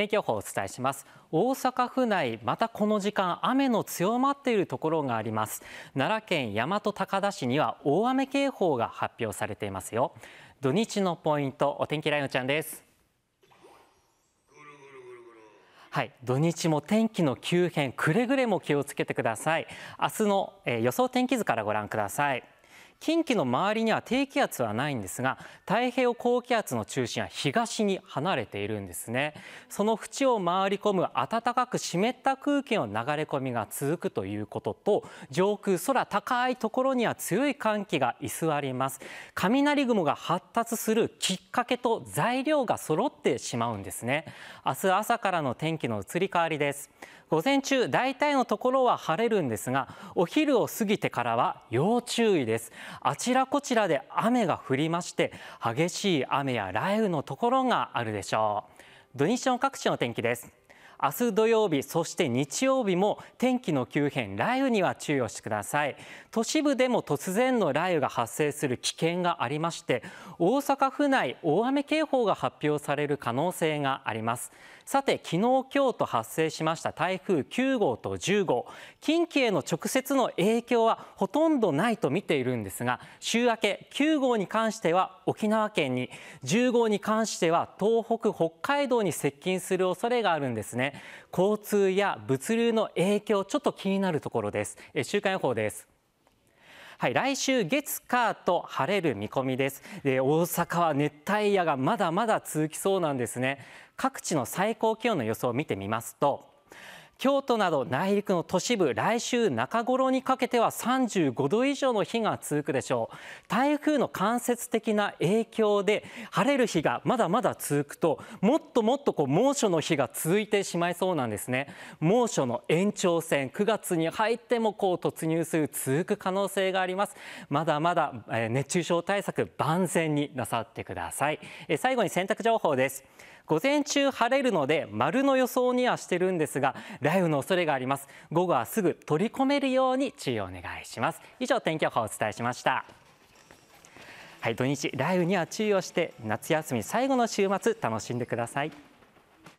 天気予報をお伝えします大阪府内またこの時間雨の強まっているところがあります奈良県大和高田市には大雨警報が発表されていますよ土日のポイントお天気ライオンちゃんですはい、土日も天気の急変くれぐれも気をつけてください明日の、え予想天気図からご覧ください近畿の周りには低気圧はないんですが太平洋高気圧の中心は東に離れているんですねその縁を回り込む暖かく湿った空気の流れ込みが続くということと上空空高いところには強い寒気が居座ります雷雲が発達するきっかけと材料が揃ってしまうんですね明日朝からの天気の移り変わりです午前中大体のところは晴れるんですがお昼を過ぎてからは要注意ですあちらこちらで雨が降りまして激しい雨や雷雨のところがあるでしょう土日の各地の天気です明日土曜日そして日曜日も天気の急変雷雨には注意をしてください都市部でも突然の雷雨が発生する危険がありまして大阪府内大雨警報が発表される可能性がありますさて昨日今日と発生しました台風9号と10号近畿への直接の影響はほとんどないと見ているんですが週明け9号に関しては沖縄県に10号に関しては東北北海道に接近する恐れがあるんですね交通や物流の影響ちょっと気になるところです週間予報ですはい、来週月火と晴れる見込みですで大阪は熱帯夜がまだまだ続きそうなんですね各地の最高気温の予想を見てみますと京都など内陸の都市部来週中頃にかけては35度以上の日が続くでしょう台風の間接的な影響で晴れる日がまだまだ続くともっともっとこう猛暑の日が続いてしまいそうなんですね猛暑の延長戦9月に入ってもこう突入する続く可能性がありますまだまだ熱中症対策万全になさってください最後に洗濯情報です午前中晴れるので丸の予想にはしてるんですが雷雨の恐れがあります午後はすぐ取り込めるように注意をお願いします以上天気予報をお伝えしましたはい土日雷雨には注意をして夏休み最後の週末楽しんでください